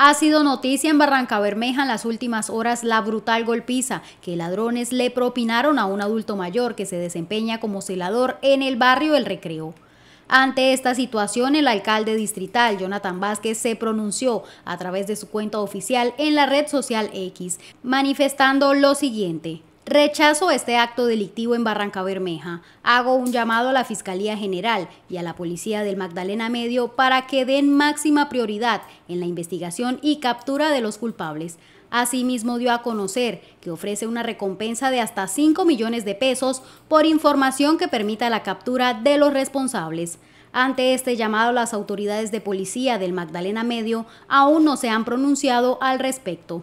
Ha sido noticia en Barranca Bermeja en las últimas horas la brutal golpiza que ladrones le propinaron a un adulto mayor que se desempeña como celador en el barrio El Recreo. Ante esta situación, el alcalde distrital, Jonathan Vázquez, se pronunció a través de su cuenta oficial en la red social X, manifestando lo siguiente. Rechazo este acto delictivo en Barranca Bermeja. Hago un llamado a la Fiscalía General y a la Policía del Magdalena Medio para que den máxima prioridad en la investigación y captura de los culpables. Asimismo dio a conocer que ofrece una recompensa de hasta 5 millones de pesos por información que permita la captura de los responsables. Ante este llamado, las autoridades de policía del Magdalena Medio aún no se han pronunciado al respecto.